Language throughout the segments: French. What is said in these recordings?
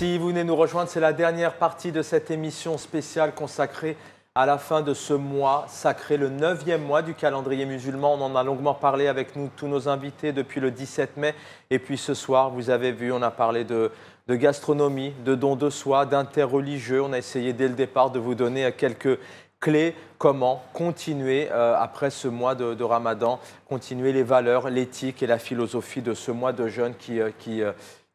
Si vous venez nous rejoindre, c'est la dernière partie de cette émission spéciale consacrée à la fin de ce mois sacré, le 9e mois du calendrier musulman. On en a longuement parlé avec nous, tous nos invités, depuis le 17 mai. Et puis ce soir, vous avez vu, on a parlé de, gastronomie, de dons de soi, d'interreligieux. On a essayé dès le départ de vous donner quelques clés, comment continuer euh, après ce mois de, Ramadan, continuer les valeurs, l'éthique et la philosophie de ce mois de jeûne qui... Euh, euh,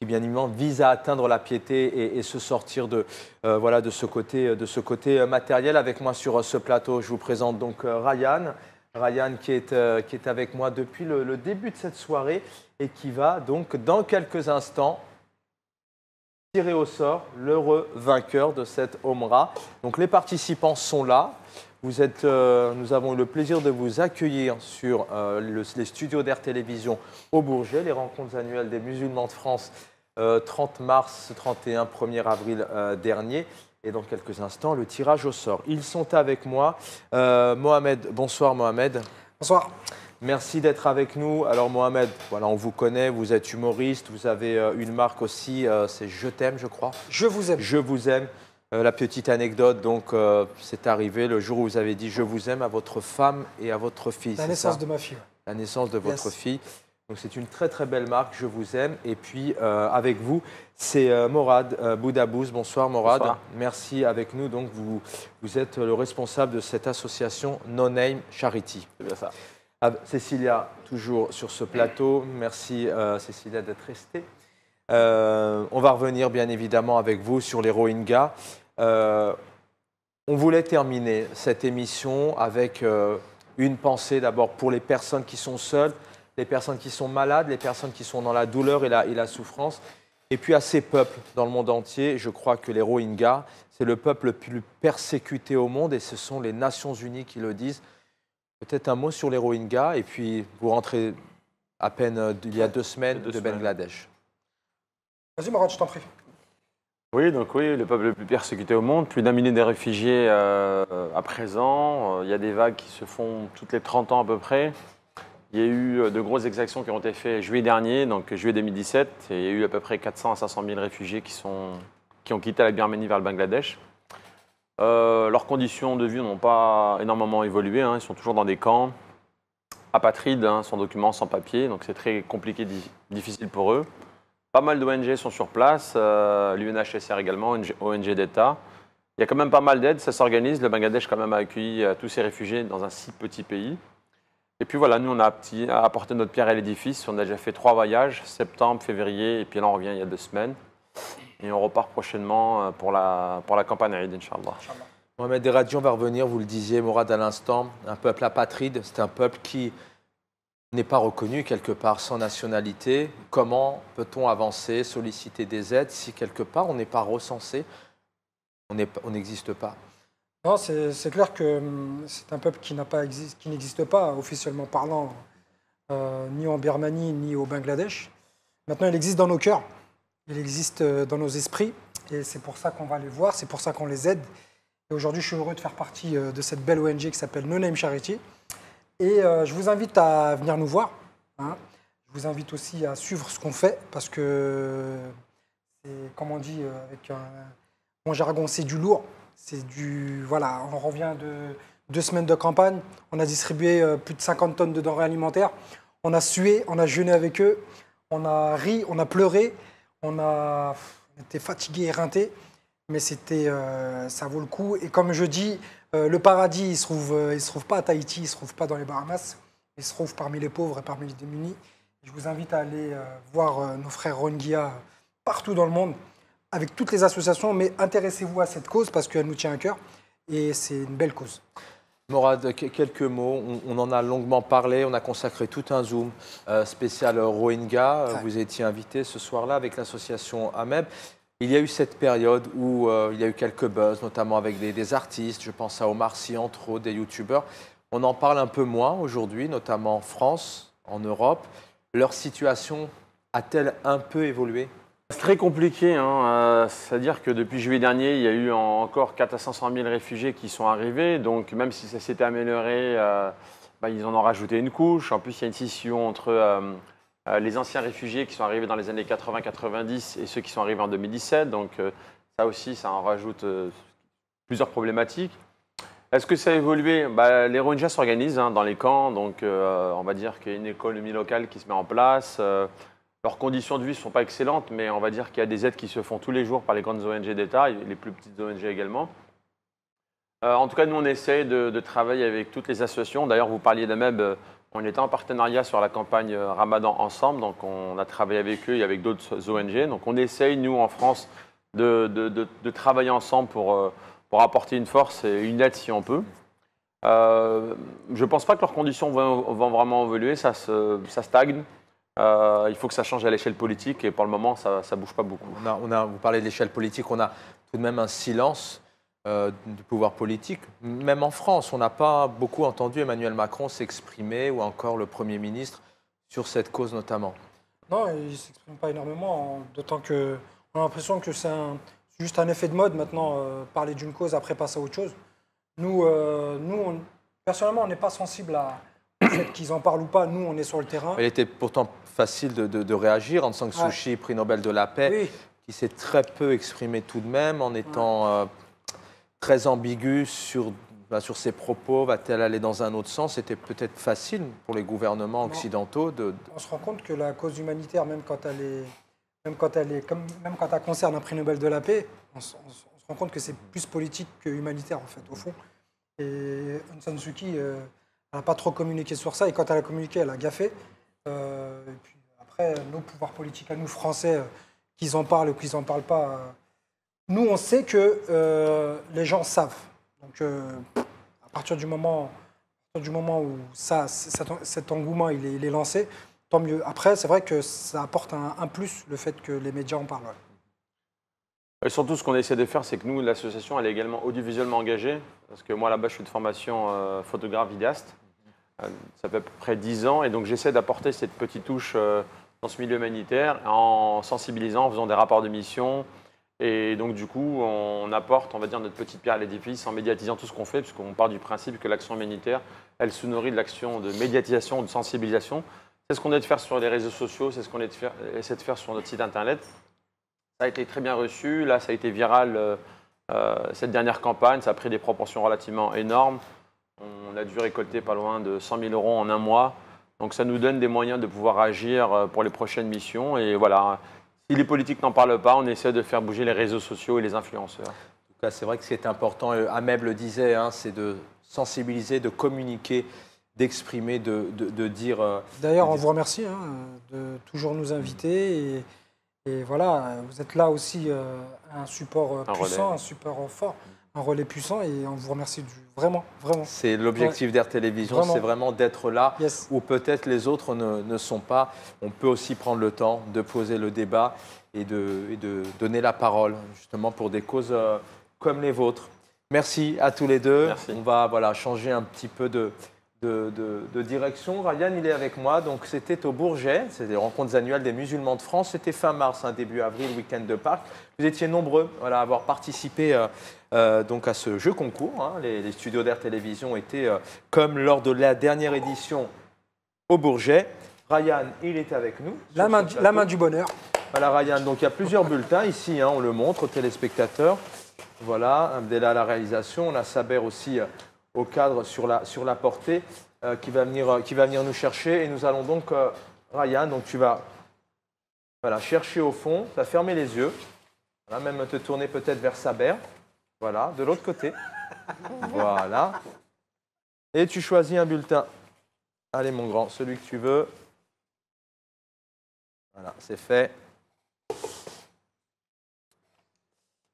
qui bien évidemment vise à atteindre la piété et, se sortir de, euh, voilà, de, ce côté, de ce côté euh, matériel. Avec moi sur euh, ce plateau, je vous présente donc Ryan. Ryan qui est, avec moi depuis le, début de cette soirée et qui va donc dans quelques instants tirer au sort l'heureux vainqueur de cette Omra. Donc les participants sont là. Vous êtes, euh, nous avons eu le plaisir de vous accueillir sur euh, les studios d'Air Télévision au Bourget, les rencontres annuelles des musulmans de France, 30 euh, mars, 31, 1er avril dernier. Et dans quelques instants, le tirage au sort. Ils sont avec moi. Mohamed, bonsoir Mohamed. Bonsoir. Merci d'être avec nous. Alors Mohamed, voilà, on vous connaît, vous êtes humoriste, vous avez euh, une marque aussi, euh, c'est Je t'aime, je crois. Je vous aime. Je vous aime. Euh, la petite anecdote, donc, c'est arrivé le jour où vous avez dit je vous aime à votre femme et à votre fille. La naissance de ma fille. La naissance de votre fille. Donc, c'est une très très belle marque, je vous aime. Et puis, avec vous, c'est Morad Boudabouz. Bonsoir Morad. Merci avec nous. Donc, vous, vous êtes le responsable de cette association No Name Charity. ça. Ah, Cécilia, toujours sur ce plateau. Merci euh, Cécilia d'être restée. Euh, on va revenir bien évidemment avec vous sur les Rohingyas. Euh, on voulait terminer cette émission avec une pensée d'abord pour les personnes qui sont seules, les personnes qui sont malades, les personnes qui sont dans la douleur et la souffrance. Et puis à ces peuples dans le monde entier, je crois que les Rohingyas, c'est le peuple le plus persécuté au monde et ce sont les Nations Unies qui le disent. Peut-être un mot sur les Rohingyas, et puis vous rentrez à peine euh, il y a deux semaines de Bangladesh. Vas-y, Maran, je t'en prie. Oui, donc oui, le peuple le plus persécuté au monde, plus d'un millier de réfugiés euh, à présent. Euh, il y a des vagues qui se font toutes les 30 ans à peu près. Il y a eu de grosses exactions qui ont été faites juillet dernier, donc juillet 2017. Et il y a eu à peu près 400 à 500 000 réfugiés qui, sont, qui ont quitté la Birmanie vers le Bangladesh. Euh, leurs conditions de vie n'ont pas énormément évolué. Hein. Ils sont toujours dans des camps, apatrides, hein, sans documents, sans papier. Donc c'est très compliqué, difficile pour eux. Pas mal d'ONG sont sur place, l'UNHSR l'UNHCR également, ONG d'État. Il y a quand même pas mal d'aide. ça s'organise. Le Bangladesh quand même a accueilli euh, tous ces réfugiés dans un si petit pays. Et puis voilà, nous on a apporté notre pierre à l'édifice. On a déjà fait trois voyages, septembre, février, et puis là on revient il y a deux semaines. Et on repart prochainement euh, pour la, pour la campagne Aïd, Inch'Allah. Mohamed Deradji, va revenir, vous le disiez, Mourad, à l'instant, un peuple apatride, c'est un peuple qui n'est pas reconnu quelque part sans nationalité. Comment peut-on avancer, solliciter des aides si quelque part on n'est pas recensé, on n'existe pas Non, c'est clair que hum, c'est un peuple qui n'existe pas, officiellement parlant, euh, ni en Birmanie, ni au Bangladesh. Maintenant, il existe dans nos cœurs. Il existe euh, dans nos esprits et c'est pour ça qu'on va les voir, c'est pour ça qu'on les aide. Et aujourd'hui, je suis heureux de faire partie euh, de cette belle ONG qui s'appelle No Name Charity. Et euh, je vous invite à venir nous voir. Hein. Je vous invite aussi à suivre ce qu'on fait parce que c'est, comme on dit avec un, mon jargon, c'est du lourd. C'est du. Voilà, on revient de deux semaines de campagne. On a distribué plus de 50 tonnes de denrées alimentaires. On a sué, on a jeûné avec eux, on a ri, on a pleuré. On a été fatigué, éreinté, mais c'était, euh, ça vaut le coup. Et comme je dis, euh, le paradis, il ne euh, se, trouve, pas à Tahiti, il ne se trouve pas dans les Bahamas, il se trouve parmi les pauvres et parmi les démunis. Je vous invite à aller voir nos frères Rongia partout dans le monde, avec toutes les associations, mais intéressez-vous à cette cause parce qu'elle nous tient à cœur et c'est une belle cause. Morad, quelques mots. On, en a longuement parlé. On a consacré tout un Zoom euh, spécial Rohingya. Euh, vous étiez invité ce soir-là avec l'association AMEB. Il y a eu cette période où euh, il y a eu quelques buzz, notamment avec des, des artistes. Je pense à Omar Sy, entre autres, des youtubeurs. On en parle un peu moins aujourd'hui, notamment en France, en Europe. Leur situation a-t-elle un peu évolué c'est très compliqué, hein, euh, c'est-à-dire que depuis juillet dernier, il y a eu encore 4 à 500 000 réfugiés qui sont arrivés, donc même si ça s'était amélioré, euh, bah, ils en ont rajouté une couche. En plus, il y a une scission entre euh, les anciens réfugiés qui sont arrivés dans les années 80-90 et ceux qui sont arrivés en 2017, donc ça aussi, ça en rajoute plusieurs problématiques. Est-ce que ça a évolué bah, Les Rohingyas s'organisent hein, dans les camps, donc on va dire qu'il y a une économie locale qui se met en place leurs conditions de vie ne sont pas excellentes, mais on va dire qu'il y a des aides qui se font tous les jours par les grandes ONG d'État, et les plus petites ONG également. Euh, en tout cas, nous, on essaie de, travailler avec toutes les associations. D'ailleurs, vous parliez d'AMEB, euh, on était en partenariat sur la campagne euh, Ramadan ensemble, donc on a travaillé avec eux et avec d'autres ONG. Donc on essaye, nous, en France, de, travailler ensemble pour, pour, apporter une force et une aide si on peut. je ne pense pas que leurs conditions vont, vraiment évoluer, ça stagne. Euh, il faut que ça change à l'échelle politique et pour le moment, ça ne bouge pas beaucoup. On a, vous parlez de l'échelle politique, on a tout de même un silence euh, du pouvoir politique. Même en France, on n'a pas beaucoup entendu Emmanuel Macron s'exprimer ou encore le Premier ministre sur cette cause notamment. Non, il ne s'exprime pas énormément, hein, d'autant qu'on a l'impression que c'est juste un effet de mode maintenant, euh, parler d'une cause, après passer à autre chose. Nous, nous personnellement, on n'est pas sensible à, fait qu'ils en parlent ou pas, nous, on est sur le terrain. Il était pourtant facile de, réagir. Aung San Suu Kyi, prix Nobel de la paix, qui s'est très peu exprimé tout de même en étant euh, très ambigu sur, ben, sur ses propos. Va-t-elle aller dans un autre sens C'était peut-être facile pour les gouvernements occidentaux de, On se rend compte que la cause humanitaire, même quand elle est, même quand elle est, comme, même quand elle concerne un prix Nobel de la paix, on, se, rend compte que c'est plus politique que humanitaire en fait, au fond. Et Aung San Suu Kyi, n'a euh, pas trop communiqué sur ça. Et quand elle a communiqué, elle a gaffé. Euh, et puis après, nos pouvoirs politiques à nous, Français, euh, qu'ils en parlent ou qu'ils n'en parlent pas, euh, nous, on sait que les gens savent. Donc, à partir du moment du moment où ça, cet engouement il est, lancé, tant mieux. Après, c'est vrai que ça apporte un, plus le fait que les médias en parlent. Et surtout, ce qu'on essaie de faire, c'est que nous, l'association, elle est également audiovisuellement engagée. Parce que moi, là-bas, je suis de formation photographe vidéaste. Euh, ça fait à peu près 10 ans. Et donc j'essaie d'apporter cette petite touche euh, dans ce milieu humanitaire en sensibilisant, en faisant des rapports de mission. Et donc du coup, on apporte, on va dire, notre petite pierre à l'édifice en médiatisant tout ce qu'on fait, puisqu'on part du principe que l'action humanitaire, elle se nourrit de l'action de médiatisation, de sensibilisation. C'est ce qu'on essaie de faire sur les réseaux sociaux, c'est ce qu'on essaie de faire sur notre site internet. Ça a été très bien reçu, là ça a été viral euh, cette dernière campagne, ça a pris des proportions relativement énormes. On a dû récolter pas loin de 100 000 euros en un mois. Donc ça nous donne des moyens de pouvoir agir euh, pour les prochaines missions. Et voilà, si les politiques n'en parlent pas, on essaie de faire bouger les réseaux sociaux et les influenceurs. En tout cas, c'est vrai que c'est important, euh, Ameb le disait, hein, c'est de sensibiliser, de communiquer d'exprimer, de, dire. Euh, D'ailleurs, on vous remercie hein, de toujours nous inviter. Et, voilà, vous êtes là aussi un support puissant, un support fort un relais puissant et on vous remercie du, vraiment, vraiment. C'est l'objectif d'Air Télévision, c'est vraiment d'être là où peut-être les autres ne, sont pas. On peut aussi prendre le temps de poser le débat et de, de donner la parole justement pour des causes euh, comme les vôtres. Merci à tous les deux. On va voilà, changer un petit peu de, de, direction. Ryan, il est avec moi. Donc, c'était au Bourget. C'est des rencontres annuelles des musulmans de France. C'était fin mars, hein, début avril, week-end de parc. Vous étiez nombreux voilà, à avoir participé euh, euh, donc à ce jeu concours. Hein. Les, studios d'Air Télévision étaient, euh, comme lors de la dernière édition, au Bourget. Ryan, il est avec nous. La main, du, la main du bonheur. Voilà, Ryan. Donc, il y a plusieurs bulletins ici. Hein, on le montre aux téléspectateurs. Voilà, dès la réalisation. On a Saber aussi au cadre sur la, sur la portée euh, qui, va venir, euh, qui va venir nous chercher. Et nous allons donc, euh, Ryan, donc tu vas chercher au fond, tu vas fermer les yeux, voilà, même te tourner peut-être vers Saber. Voilà, de l'autre côté. voilà. Et tu choisis un bulletin. Allez, mon grand, celui que tu veux. Voilà, c'est fait.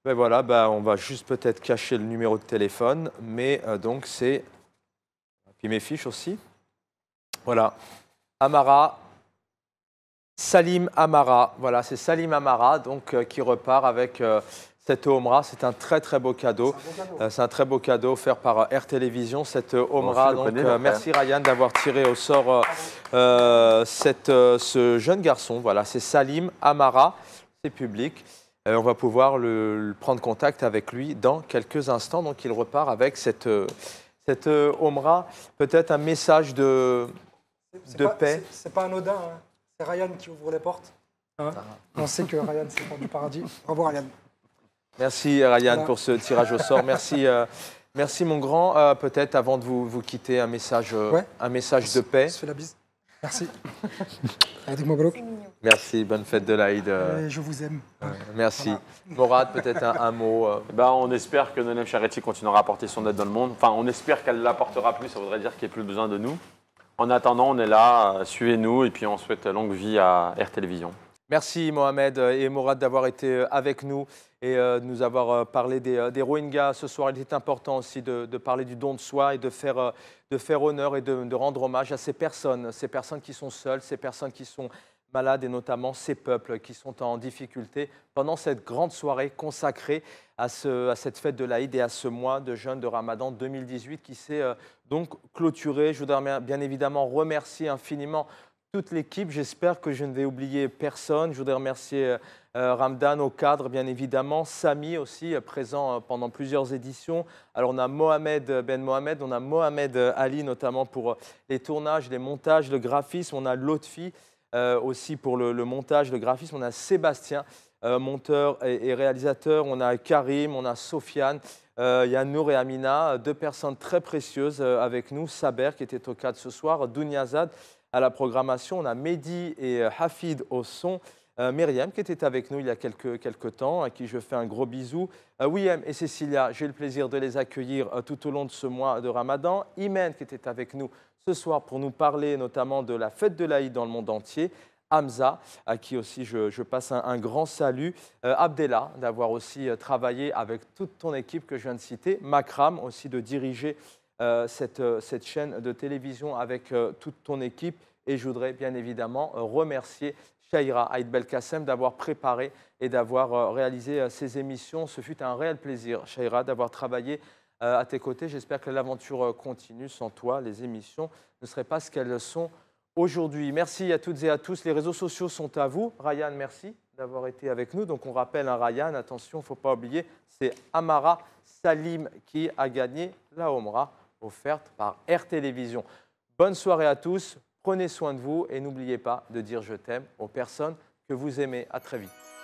Ben voilà, ben on va juste peut-être cacher le numéro de téléphone, mais euh, donc c'est. Puis mes fiches aussi. Voilà. Amara. Salim Amara. Voilà, c'est Salim Amara donc, euh, qui repart avec euh, cette Omra. C'est un très très beau cadeau. C'est un, très beau cadeau offert par Air Télévision, cette Omra. merci Ryan d'avoir tiré au sort ce jeune garçon. Voilà, c'est Salim Amara. C'est public. Euh, on va pouvoir le, prendre contact avec lui dans quelques instants. Donc il repart avec cette, euh, cette euh, Omra, peut-être un message de, de paix. C'est pas anodin, hein. c'est Ryan qui ouvre les portes. Hein. Ah. On sait que Ryan, c'est du paradis. Au revoir, Ryan. Merci Ryan pour ce tirage au sort. Merci. merci mon grand. peut-être avant de vous, vous quitter, un message, un message de paix. Je fais la bise. Merci. Merci, bonne fête de l'Aïd. Euh. Euh, je vous aime. Euh, merci. Morad, peut-être un, mot. Bah, on espère que Nonem Charetti continuera à apporter son aide dans le monde. Enfin, on espère qu'elle l'apportera plus, ça voudrait dire qu'il n'y a plus besoin de nous. En attendant, on est là, suivez-nous et puis on souhaite longue vie à Air Télévision. Merci Mohamed euh, et Mourad d'avoir été euh, avec nous et euh, de nous avoir parlé des, Rohingyas. Ce soir, il était important aussi de, parler du don de soi et de faire, honneur et de, rendre hommage à ces personnes, ces personnes qui sont seules, ces personnes qui sont malades et notamment ces peuples qui sont en difficulté pendant cette grande soirée consacrée à, à cette fête de l'Aïd et à ce mois de jeûne de Ramadan 2018 qui s'est donc clôturé. Je voudrais bien évidemment remercier infiniment toute l'équipe. J'espère que je ne vais oublier personne. Je voudrais remercier euh, euh, Ramdan au cadre, bien évidemment. Samy aussi, euh, présent pendant plusieurs éditions. Alors, on a Mohamed Ben Mohamed, on a Mohamed Ali, notamment pour les tournages, les montages, le graphisme. On a Lotfi aussi pour le, montage, le graphisme. On a Sébastien, monteur et, réalisateur. On a Karim, on a Sofiane. il y a et Amina, deux personnes très précieuses avec nous. Saber, qui était au cadre ce soir, Douniazad à la programmation. On a Mehdi et euh, Hafid au son. Euh, Myriam, qui était avec nous il y a quelques, quelques temps, à qui je fais un gros bisou. Euh, William et Cécilia, j'ai le plaisir de les accueillir tout au long de ce mois de Ramadan. Imen, qui était avec nous ce soir pour nous parler notamment de la fête de l'Aïd dans le monde entier. Hamza, à qui aussi je, passe un, un, grand salut. Abdella, d'avoir aussi travaillé avec toute ton équipe que je viens de citer. Makram, aussi de diriger euh, euh, cette, chaîne de télévision avec euh, toute ton équipe. Et je voudrais bien évidemment remercier Shaira Aïd Belkacem d'avoir préparé et d'avoir réalisé ces émissions. Ce fut un réel plaisir, Shaira, d'avoir travaillé à tes côtés. J'espère que l'aventure continue. Sans toi, les émissions ne seraient pas ce qu'elles sont aujourd'hui. Merci à toutes et à tous. Les réseaux sociaux sont à vous. Ryan, merci d'avoir été avec nous. Donc on rappelle à hein, Ryan, attention, il ne faut pas oublier, c'est Amara Salim qui a gagné la Omra offerte par Air Télévision. Bonne soirée à tous, prenez soin de vous et n'oubliez pas de dire je t'aime aux personnes que vous aimez. À très vite.